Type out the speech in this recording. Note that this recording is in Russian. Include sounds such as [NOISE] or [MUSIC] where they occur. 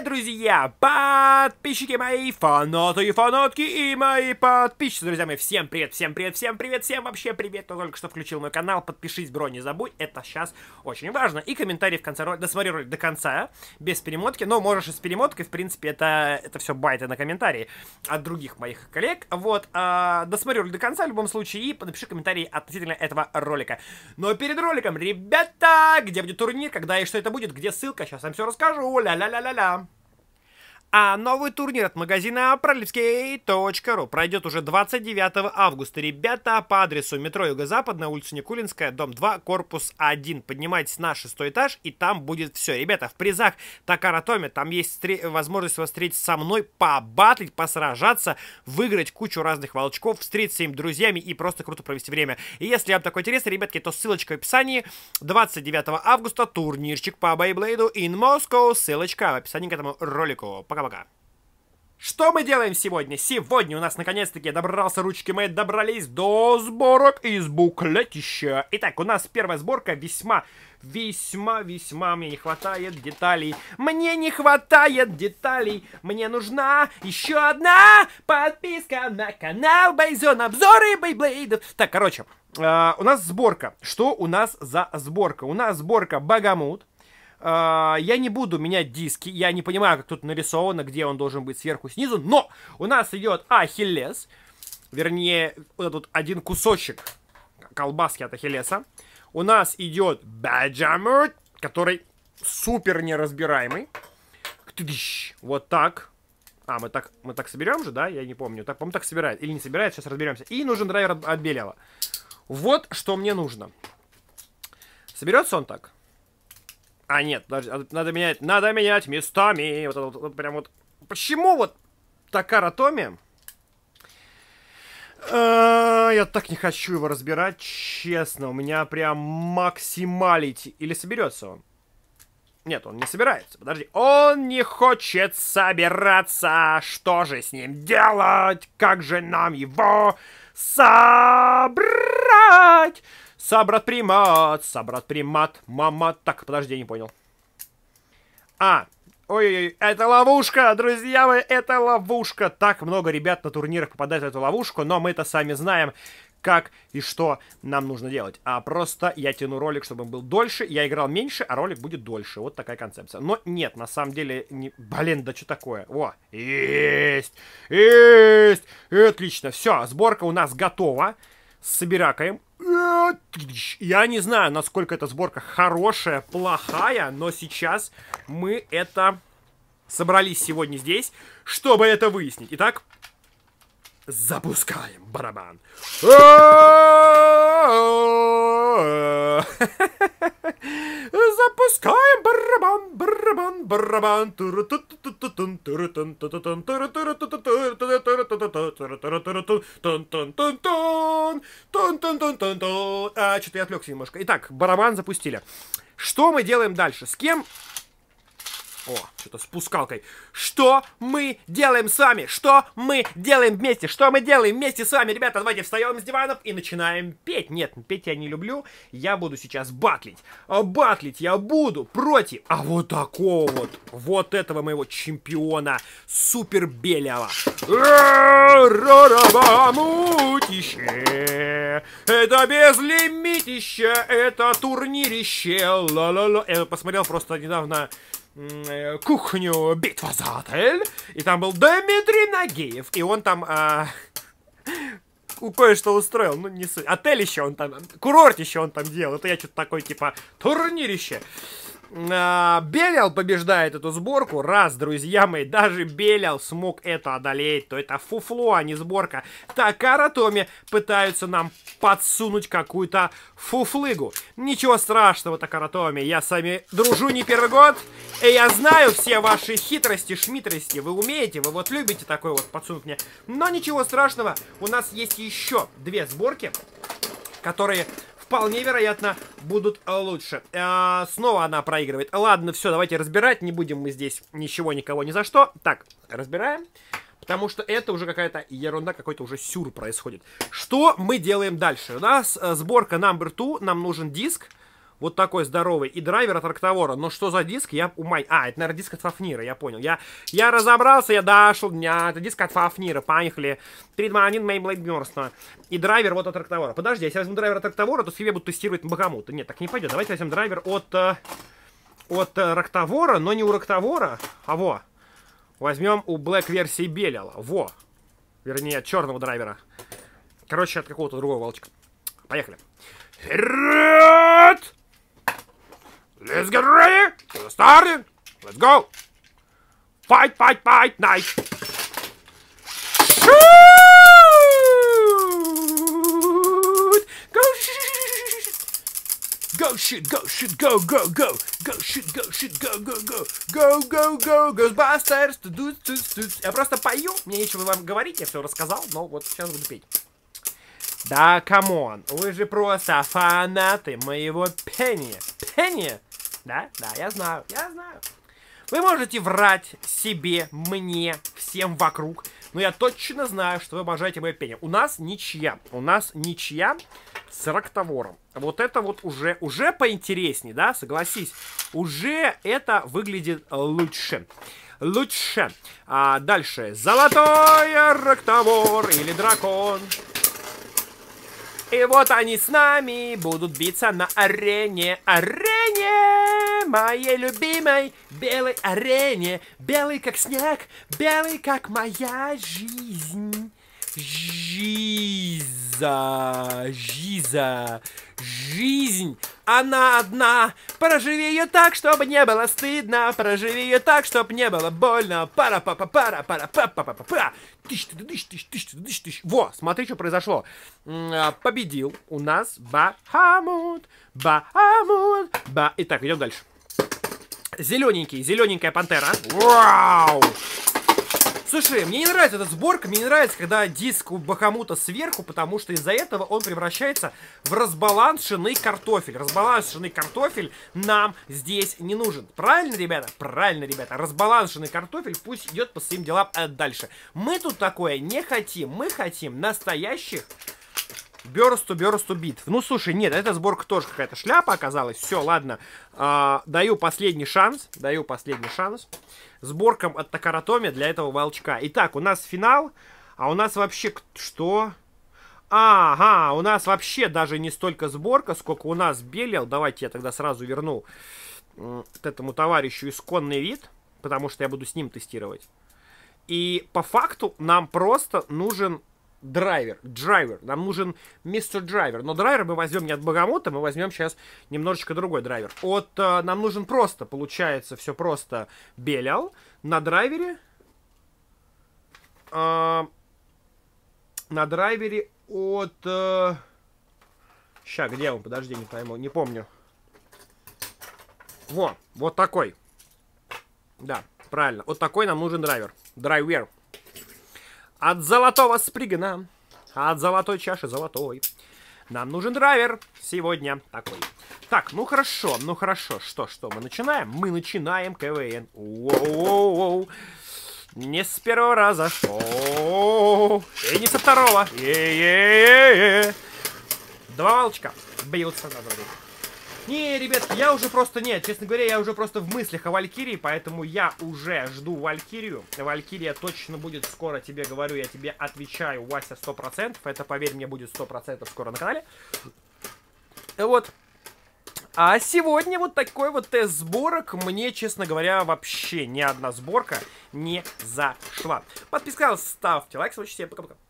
привет, друзья! Подписчики мои, фанаты и фанатки и мои подписчики, друзья мои. Всем привет, всем привет, всем привет, всем вообще привет, кто только что включил мой канал. Подпишись, бро, не забудь, это сейчас очень важно. И комментарии в конце ролика, досмотри ролик до конца, без перемотки, но можешь и с перемоткой, в принципе, это, это все байты на комментарии от других моих коллег. Вот, а, досмотри ролик до конца в любом случае и напиши комментарии относительно этого ролика. Но перед роликом, ребята, где будет турнир, когда и что это будет, где ссылка, сейчас вам все расскажу, ля-ля-ля-ля-ля. А новый турнир от магазина пролевский.ру пройдет уже 29 августа. Ребята, по адресу метро Юго-Западная, улица Никулинская, дом 2, корпус 1. Поднимайтесь на шестой этаж, и там будет все. Ребята, в призах Такаратоми, там есть возможность вас встретить со мной, побатлить, посражаться, выиграть кучу разных волчков, встретиться им друзьями и просто круто провести время. И если вам такой интересно, ребятки, то ссылочка в описании. 29 августа турнирчик по Бейблейду in Moscow. Ссылочка в описании к этому ролику. Пока! пока-пока. Что мы делаем сегодня? Сегодня у нас наконец-таки добрался ручки, мы добрались до сборок из буклетища. Итак, у нас первая сборка весьма, весьма, весьма мне не хватает деталей. Мне не хватает деталей. Мне нужна еще одна подписка на канал Байзон. Обзоры Бейблейдов. Так, короче, э, у нас сборка. Что у нас за сборка? У нас сборка Багамут. А, я не буду менять диски, я не понимаю, как тут нарисовано, где он должен быть сверху, снизу, но у нас идет ахиллес, вернее, вот этот один кусочек колбаски от ахиллеса. У нас идет баджамут, который супер неразбираемый. Вот так. А, мы так, мы так соберем же, да? Я не помню. Так, по-моему, так собирает. Или не собирает, сейчас разберемся. И нужен драйвер от Белева. Вот что мне нужно. Соберется он так? А, нет, а надо менять, надо менять местами. Вот, вот, вот прям вот. Почему вот Такара Томи? Э, я так не хочу его разбирать, честно. У меня прям максималити. Или соберется он? Нет, он не собирается. Подожди. Он не хочет собираться. Что же с ним делать? Как же нам его собрать? Собрат примат, собрат примат, мама. Так, подожди, не понял. А, ой-ой-ой, это ловушка, друзья мои, это ловушка. Так много ребят на турнирах попадает в эту ловушку, но мы это сами знаем, как и что нам нужно делать. А просто я тяну ролик, чтобы он был дольше, я играл меньше, а ролик будет дольше. Вот такая концепция. Но нет, на самом деле, не... блин, да что такое? О, есть, есть, отлично. Все, сборка у нас готова с я не знаю, насколько эта сборка хорошая, плохая, но сейчас мы это собрались сегодня здесь, чтобы это выяснить. Итак, запускаем барабан. [LAUGHS] Запускаем барабан, барабан, барабан. отвлекся немножко. Итак, барабан запустили. Что мы делаем дальше? С кем о, что-то с пускалкой. Что мы делаем с вами? Что мы делаем вместе? Что мы делаем вместе с вами? Ребята, давайте встаем с диванов и начинаем петь. Нет, петь я не люблю. Я буду сейчас батлить. А батлить я буду против. А вот такого вот, вот этого моего чемпиона Супер Белева. Рарабамутище. Это безлимитище. Это турнирище. Ла-ла-ла. Я посмотрел просто недавно Э, кухню «Битва за отель», и там был Дмитрий Нагиев, и он там а, кое-что устроил, ну не суть, отель еще он там, курорт еще он там делал, это я что-то такой типа турнирище. А, Белял побеждает эту сборку. Раз, друзья мои, даже Белял смог это одолеть. То это фуфло, а не сборка. Так Томи пытаются нам подсунуть какую-то фуфлыгу. Ничего страшного, Такара Томи. Я с вами дружу не первый год. И я знаю все ваши хитрости, шмитрости. Вы умеете, вы вот любите такой вот подсунуть мне. Но ничего страшного. У нас есть еще две сборки которые вполне вероятно, будут э, лучше. А, снова она проигрывает. Ладно, все, давайте разбирать. Не будем мы здесь ничего, никого, ни за что. Так, разбираем. Потому что это уже какая-то ерунда, какой-то уже сюр происходит. Что мы делаем дальше? У нас э, сборка number 2, нам нужен диск вот такой здоровый, и драйвер от Арктовора. Но что за диск, я умай... А, это, наверное, диск от Фафнира, я понял. Я, я разобрался, я дошел дня. Это диск от Фафнира, поехали. 3, 2, 1, Меймблейд Бёрста. И драйвер вот от Арктовора. Подожди, если я возьму драйвер от Арктовора, то себе будут тестировать Бахамута. Нет, так не пойдет. Давайте возьмем драйвер от... Э, от э, Рактовора, но не у Рактовора, а во. Возьмем у Black версии Белила. Во. Вернее, от черного драйвера. Короче, от какого-то другого волчка. Поехали. Вперед! Let's get ready to get started. Let's go. Fight, fight, fight, knife, Shoot! Go shoot! Go shoot, go shoot, go, go, go. Go shoot, go shoot, go, go, go. Go, go, go, Ghostbusters. Тудут, тудут, тудут. Я просто пою, мне нечего вам говорить, я все рассказал, но вот сейчас буду петь. Да, камон, вы же просто фанаты моего пения. Пения? Да, да, я знаю, я знаю. Вы можете врать себе, мне, всем вокруг, но я точно знаю, что вы обожаете мое пение. У нас ничья. У нас ничья с рактовором. Вот это вот уже, уже поинтереснее, да, согласись. Уже это выглядит лучше. Лучше. А дальше. Золотой рактовор или дракон. И вот они с нами будут биться на арене, арене, моей любимой белой арене. Белый как снег, белый как моя жизнь. Жизнь. Жиза, жиза, жизнь, она одна. Проживи ее так, чтобы не было стыдно. Проживи ее так, чтобы не было больно. пара па па пара пара па па па па па тыщ, тыщ, тыщ, тыщ, тыщ. Во, смотри, что произошло. А, победил у нас Бахамут. Бахамут. Ба... Итак, идем дальше. Зелененький, зелененькая пантера. Вау! Слушай, мне не нравится эта сборка, мне не нравится, когда диск у Бахамута сверху, потому что из-за этого он превращается в разбаланшенный картофель. Разбаланшенный картофель нам здесь не нужен. Правильно, ребята? Правильно, ребята. Разбаланшенный картофель пусть идет по своим делам э, дальше. Мы тут такое не хотим. Мы хотим настоящих Burst to Burst to Beat. Ну, слушай, нет, эта сборка тоже какая-то шляпа оказалась. Все, ладно. А, даю последний шанс. Даю последний шанс. Сборкам от Такаратоми для этого волчка. Итак, у нас финал. А у нас вообще что? Ага, у нас вообще даже не столько сборка, сколько у нас Белил. Давайте я тогда сразу верну вот этому товарищу исконный вид, потому что я буду с ним тестировать. И по факту нам просто нужен драйвер, драйвер, нам нужен мистер драйвер, но драйвер мы возьмем не от Богомота, мы возьмем сейчас немножечко другой драйвер. От, э, нам нужен просто, получается, все просто Белял на драйвере, э, на драйвере от, э, ща, где он, подожди, не пойму, не помню. Во, вот такой. Да, правильно. Вот такой нам нужен драйвер. Драйвер. От золотого спригна, от золотой чаши золотой. Нам нужен драйвер сегодня такой. Так, ну хорошо, ну хорошо. Что, что, мы начинаем? Мы начинаем КВН. Воу-воу-воу. Не с первого раза. О -о -о И не со второго. Е -е -е -е. Два волчка бьются на время. Не, ребят, я уже просто... Нет, честно говоря, я уже просто в мыслях о Валькирии, поэтому я уже жду Валькирию. Валькирия точно будет скоро, тебе говорю, я тебе отвечаю, Вася, 100%. Это, поверь мне, будет 100% скоро на канале. Вот. А сегодня вот такой вот тест сборок. Мне, честно говоря, вообще ни одна сборка не зашла. Подписка, ставьте лайк, смотрите, пока-пока.